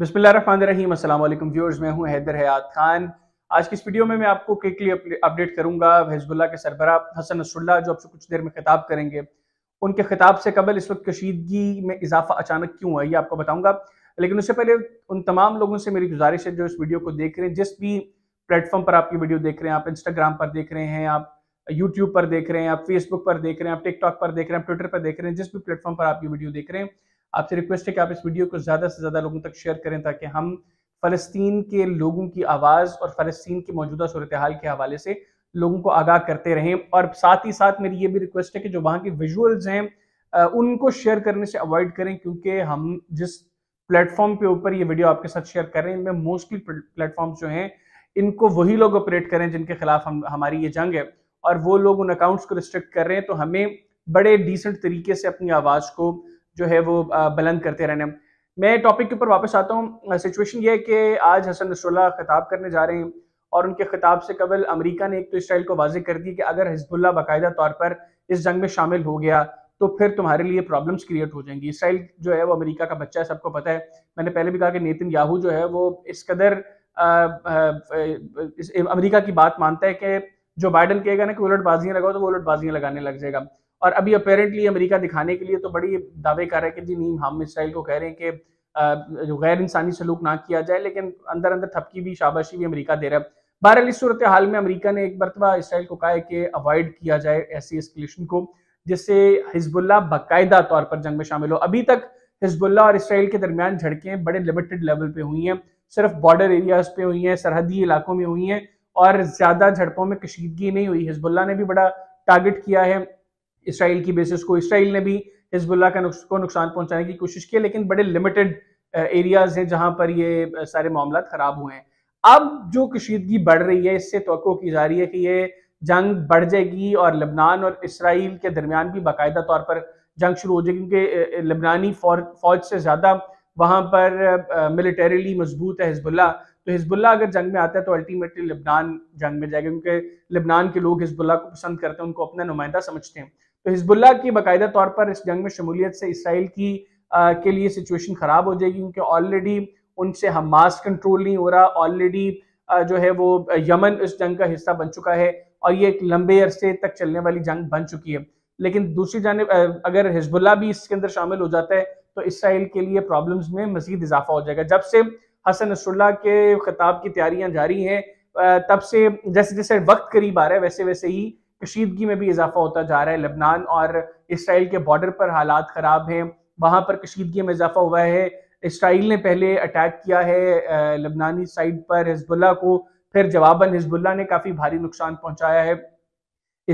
बिस्मिल्लाम अल्लाम व्यूअर्स मैं हूं हैदर हयात खान आज की इस वीडियो में मैं आपको क्विकली अपडेट करूंगा हिजबुल्ला के सरबरा हसन नसरुल्ला जो आपसे कुछ देर में खिताब करेंगे उनके खिताब से कबल इस वक्त कशीदगी में इजाफा अचानक क्यों हुआ ये आपको बताऊंगा लेकिन उससे पहले उन तमाम लोगों से मेरी गुजारिश है जो इस वीडियो को देख रहे हैं जिस भी प्लेटफॉर्म पर आप ये वीडियो देख रहे हैं आप इंस्टाग्राम पर देख रहे हैं आप यूट्यूब पर देख रहे हैं आप फेसबुक पर देख रहे हैं आप टिकटॉक पर देख रहे हैं आप ट्विटर पर देख रहे हैं जिस भी प्लेटफॉर्म पर आप ये वीडियो देख रहे हैं आपसे रिक्वेस्ट है कि आप इस वीडियो को ज़्यादा से ज़्यादा लोगों तक शेयर करें ताकि हम फ़लस्तीन के लोगों की आवाज़ और फ़लस्तीन की मौजूदा सूरत हाल के हवाले से लोगों को आगाह करते रहें और साथ ही साथ मेरी ये भी रिक्वेस्ट है कि जो वहाँ के विजुअल्स हैं उनको शेयर करने से अवॉइड करें क्योंकि हम जिस प्लेटफॉर्म के ऊपर ये वीडियो आपके साथ शेयर कर रहे हैं इनमें मोस्टली प्लेटफॉर्म जो हैं इनको वही लोग ऑपरेट करें जिनके खिलाफ हम हमारी ये जंग है और वो लोग उन अकाउंट्स को रिस्ट्रिक्ट कर रहे हैं तो हमें बड़े डिसेंट तरीके से अपनी आवाज़ को जो है वो बुलंद करते रहने मैं टॉपिक के ऊपर वापस आता हूँ सिचुएशन ये है कि आज हसन नसरुल्ला खिताब करने जा रहे हैं और उनके खिताब से कबल अमेरिका ने एक तो इसराइल को वाजे कर दी कि अगर हिजबुल्ला बाकायदा तौर पर इस जंग में शामिल हो गया तो फिर तुम्हारे लिए प्रॉब्लम्स क्रिएट हो जाएंगी इसराइल जो है वो अमेरिका का बच्चा है सबको पता है मैंने पहले भी कहा कि नितिन याहू जो है वो इस कदर आ, अमेरिका की बात मानता है कि जो बाइडन कहेगा ना कि उलटबाजियाँ लगाओ तो वो उलटबाजियाँ लगाने लग जाएगा और अभी अपेरेंटली अमेरिका दिखाने के लिए तो बड़ी दावे कर रहे हैं कि जी नहीं हम इसराइल को कह रहे हैं कि जो गैर इंसानी सलूक ना किया जाए लेकिन अंदर अंदर थपकी भी शाबाशी भी अमरीका दे रहा है बहरअली सूरत हाल में अमरीका ने एक मरतबा इसराइल को कहा है कि अवॉइड किया जाए ऐसी एस्कलेशन को जिससे हिजबुल्ला बाकायदा तौर पर जंग में शामिल हो अभी तक हिजबुल्ला और इसराइल के दरमियान झड़कें बड़े लिमिटेड लेवल पे हुई हैं सिर्फ बॉर्डर एरियाज पे हुई हैं सरहदी इलाकों में हुई हैं और ज़्यादा झड़पों में कशीदगी नहीं हुई हिजबुल्ला ने भी बड़ा टारगेट किया है इसराइल की बेसिस को इसराइल ने भी हिजबुल्ला का नुकस, को नुकसान पहुंचाने की कोशिश की है लेकिन बड़े लिमिटेड एरियाज हैं जहां पर ये सारे मामला खराब हुए हैं अब जो कशीदगी बढ़ रही है इससे तो की जा रही है कि ये जंग बढ़ जाएगी और लबनान और इसराइल के दरमियान भी बाकायदा तौर पर जंग शुरू हो जाएगी क्योंकि लबनानी फौज से ज़्यादा वहाँ पर मिलिटरीली मजबूत है हिजबुल्ला तो हिजबुल्ला अगर जंग में आता है तो अल्टीमेटली लबनान जंग में जाएगा क्योंकि लबनान के लोग हिजबुल्ला को पसंद करते हैं उनको अपना नुमाइंदा समझते हैं तो हिजबुल्ला की बाकायदा तौर पर इस जंग में शमूलियत से इसराइल की आ, के लिए सिचुएशन ख़राब हो जाएगी क्योंकि ऑलरेडी उनसे हमास कंट्रोल नहीं हो रहा ऑलरेडी जो है वो यमन इस जंग का हिस्सा बन चुका है और ये एक लंबे अरसे तक चलने वाली जंग बन चुकी है लेकिन दूसरी जानब अगर हिजबुल्ला भी इसके अंदर शामिल हो जाता है तो इसराइल के लिए प्रॉब्लम्स में मजीद इजाफा हो जाएगा जब से हसन नसरुल्ला के खिताब की तैयारियां जारी हैं तब से जैसे जैसे वक्त करीब आ रहा है वैसे वैसे ही कशीदगी में भी इजाफा होता जा रहा है लबनान और इसराइल के बॉर्डर पर हालात ख़राब हैं वहाँ पर कशीदगी में इजाफा हुआ है इसराइल ने पहले अटैक किया है लबनानी साइड पर हिजबुल्ला को फिर जवाबन हिजबुल्ला ने काफ़ी भारी नुकसान पहुँचाया है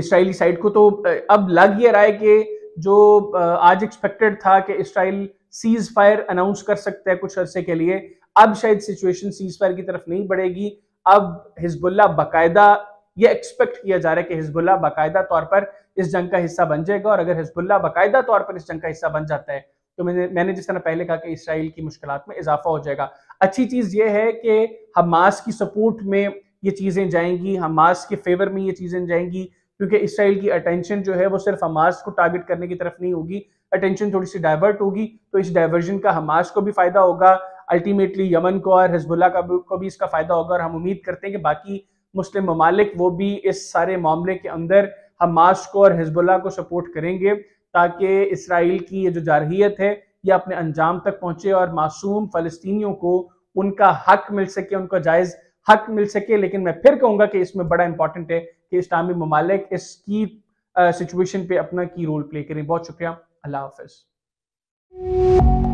इसराइली साइड को तो अब लग ये रहा है कि जो आज एक्सपेक्टेड था कि इसराइल सीज फायर अनाउंस कर सकता है कुछ अरसे के लिए अब शायद सिचुएशन सीज फायर की तरफ नहीं बढ़ेगी अब हिजबुल्ला बाकायदा यह एक्सपेक्ट किया जा रहा है कि हिजबुल्ला बाकायदा तौर पर इस जंग का हिस्सा बन जाएगा और अगर हिजबुल्ला बाकायदा तौर पर इस जंग का हिस्सा बन जाता है तो मैंने मैंने जिस तरह पहले कहा कि इसराइल की मुश्किल में इजाफा हो जाएगा अच्छी चीज़ ये है कि हमास की सपोर्ट में ये चीज़ें जाएंगी हमास के फेवर में ये चीज़ें जाएंगी क्योंकि इसराइल की अटेंशन जो है वो सिर्फ हमास को टारगेट करने की तरफ नहीं होगी अटेंशन थोड़ी सी डाइवर्ट होगी तो इस डाइवर्जन का हमास को भी फायदा होगा अल्टीमेटली यमन को और हिजबुल्ला का को भी इसका फायदा होगा और हम उम्मीद करते हैं कि बाकी मुस्लिम ममालिक वो भी इस सारे मामले के अंदर हमास को और हिजबुल्ला को सपोर्ट करेंगे ताकि इसराइल की ये जो जारहीत है ये अपने अंजाम तक पहुंचे और मासूम फ़लस्तियों को उनका हक मिल सके उनका जायज़ हक मिल सके लेकिन मैं फिर कहूँगा कि इसमें बड़ा इंपॉर्टेंट है कि इस्लामी ममालिक इसकी सिचुएशन पे अपना की रोल प्ले करें बहुत शुक्रिया अल्लाह हाफिज़